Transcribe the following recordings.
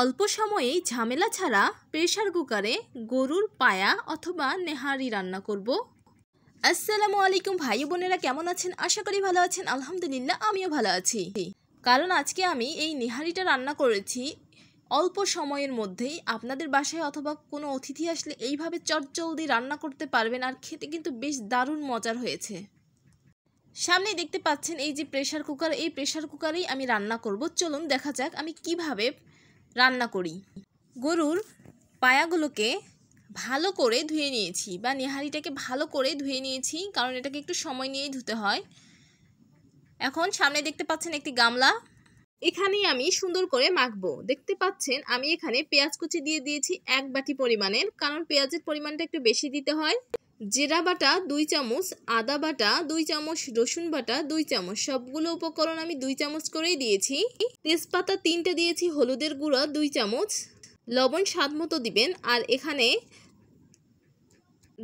অল্প সময়েই ঝামেলা ছাড়া প্রেশার কুকারে গরুর পায়া অথবা নেহারি রান্না করব আসসালামু আলাইকুম ভাই বোনেরা কেমন আছেন আশা করি ভালো আছেন আলহামদুলিল্লাহ আমিও ভালো আছি কারণ আজকে আমি এই নেহারিটা রান্না করেছি অল্প সময়ের মধ্যেই আপনাদের বাসায় অথবা কোনো অতিথি আসলে এইভাবে চটজলদি রান্না করতে পারবেন আর খেতে কিন্তু বেশ দারুণ মজার হয়েছে সামনেই দেখতে পাচ্ছেন এই যে প্রেশার কুকার এই প্রেশার কুকারেই আমি রান্না করব চলুন দেখা যাক আমি কিভাবে রান্না করি গরুর পায়াগুলোকে ভালো করে ধুয়ে নিয়েছি বা নেহারিটাকে ভালো করে ধুয়ে নিয়েছি কারণ এটাকে একটু সময় নিয়েই ধুতে হয় এখন সামনে দেখতে পাচ্ছেন একটি গামলা এখানেই আমি সুন্দর করে মাখবো দেখতে পাচ্ছেন আমি এখানে পেঁয়াজ কুচি দিয়ে দিয়েছি এক বাটি পরিমাণের কারণ পেঁয়াজের পরিমাণটা একটু বেশি দিতে হয় জিরা বাটা দুই চামচ আদা বাটা দুই চামচ রসুন বাটা দুই চামচ সবগুলো উপকরণ আমি দুই চামচ করেই দিয়েছি তেজপাতা তিনটে দিয়েছি হলুদের গুঁড়া দুই চামচ লবণ স্বাদ মতো দিবেন আর এখানে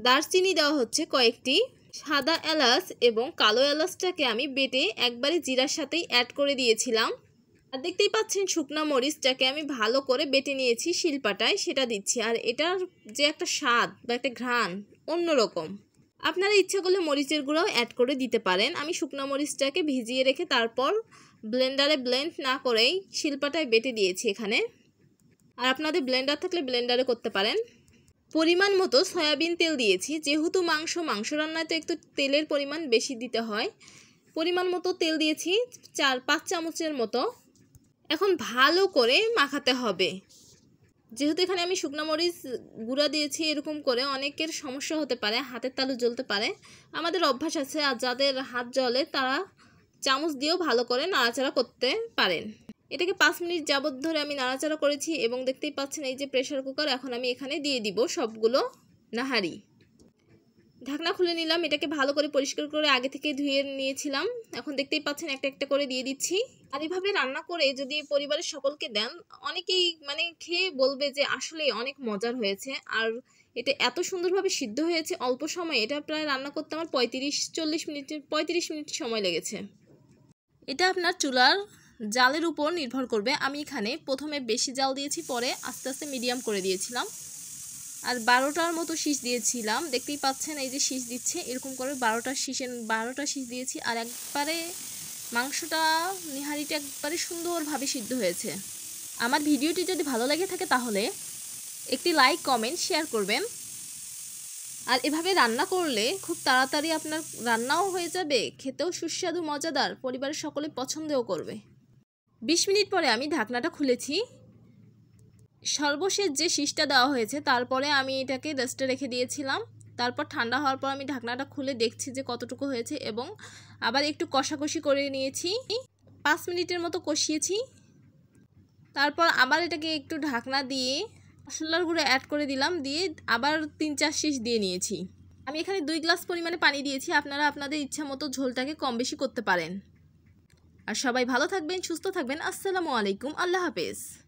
দারচিনি দেওয়া হচ্ছে কয়েকটি সাদা এলাচ এবং কালো এলাচটাকে আমি বেটে একবারে জিরার সাথেই অ্যাড করে দিয়েছিলাম আর দেখতেই পাচ্ছেন শুকনা মরিচটাকে আমি ভালো করে বেটে নিয়েছি শিলপাটায় সেটা দিচ্ছি আর এটার যে একটা স্বাদ বা একটা ঘ্রাণ অন্যরকম আপনারা ইচ্ছা করলে মরিচের গুঁড়াও অ্যাড করে দিতে পারেন আমি শুকনো মরিচটাকে ভিজিয়ে রেখে তারপর ব্লেন্ডারে ব্লেন্ড না করেই শিল্পাটায় বেটে দিয়েছি এখানে আর আপনাদের ব্লেন্ডার থাকলে ব্লেন্ডারে করতে পারেন পরিমাণ মতো সয়াবিন তেল দিয়েছি যেহেতু মাংস মাংস রান্নায় তো একটু তেলের পরিমাণ বেশি দিতে হয় পরিমাণ মতো তেল দিয়েছি চার পাঁচ চামচের মতো এখন ভালো করে মাখাতে হবে যেহেতু এখানে আমি শুকনো মরিচ গুঁড়া দিয়েছি এরকম করে অনেকের সমস্যা হতে পারে হাতের তালু জ্বলতে পারে আমাদের অভ্যাস আছে আর যাদের হাত জ্বলে তারা চামচ দিয়েও ভালো করে নাড়াচাড়া করতে পারেন এটাকে পাঁচ মিনিট যাবৎ ধরে আমি নাড়াচাড়া করেছি এবং দেখতেই পাচ্ছেন এই যে প্রেশার কুকার এখন আমি এখানে দিয়ে দিব সবগুলো নাহারি ঢাকনা খুলে নিলাম এটাকে ভালো করে পরিষ্কার করে আগে থেকে ধুয়ে নিয়েছিলাম এখন দেখতেই পাচ্ছেন একটা একটা করে দিয়ে দিচ্ছি আর এভাবে রান্না করে যদি পরিবারের সকলকে দেন অনেকেই মানে খেয়ে বলবে যে আসলে অনেক মজার হয়েছে আর এটা এত সুন্দরভাবে সিদ্ধ হয়েছে অল্প সময়ে এটা প্রায় রান্না করতে আমার পঁয়ত্রিশ চল্লিশ মিনিট পঁয়ত্রিশ মিনিট সময় লেগেছে এটা আপনার চুলার জালের উপর নির্ভর করবে আমি এখানে প্রথমে বেশি জাল দিয়েছি পরে আস্তে আস্তে মিডিয়াম করে দিয়েছিলাম আর বারোটার মতো শীষ দিয়েছিলাম দেখতেই পাচ্ছেন এই যে শীষ দিচ্ছে এরকম করে বারোটা শীষের বারোটা শীষ দিয়েছি আর একবারে মাংসটা নিহারিটা একবারে সুন্দরভাবে সিদ্ধ হয়েছে আমার ভিডিওটি যদি ভালো লাগে থাকে তাহলে একটি লাইক কমেন্ট শেয়ার করবেন আর এভাবে রান্না করলে খুব তাড়াতাড়ি আপনার রান্নাও হয়ে যাবে খেতেও সুস্বাদু মজাদার পরিবারের সকলে পছন্দও করবে ২০ মিনিট পরে আমি ঢাকনাটা খুলেছি সর্বশেষ যে শীষটা দেওয়া হয়েছে তারপরে আমি এটাকে ডাস্টে রেখে দিয়েছিলাম তারপর ঠান্ডা হওয়ার পর আমি ঢাকনাটা খুলে দেখছি যে কতটুকু হয়েছে এবং আবার একটু কষাকষি করে নিয়েছি পাঁচ মিনিটের মতো কষিয়েছি তারপর আবার এটাকে একটু ঢাকনা দিয়ে মশলার গুঁড়ো অ্যাড করে দিলাম দিয়ে আবার তিন চার শীষ দিয়ে নিয়েছি আমি এখানে দুই গ্লাস পরিমাণে পানি দিয়েছি আপনারা আপনাদের ইচ্ছা মতো ঝোলটাকে কম বেশি করতে পারেন আর সবাই ভালো থাকবেন সুস্থ থাকবেন আসসালামু আলাইকুম আল্লাহ হাফেজ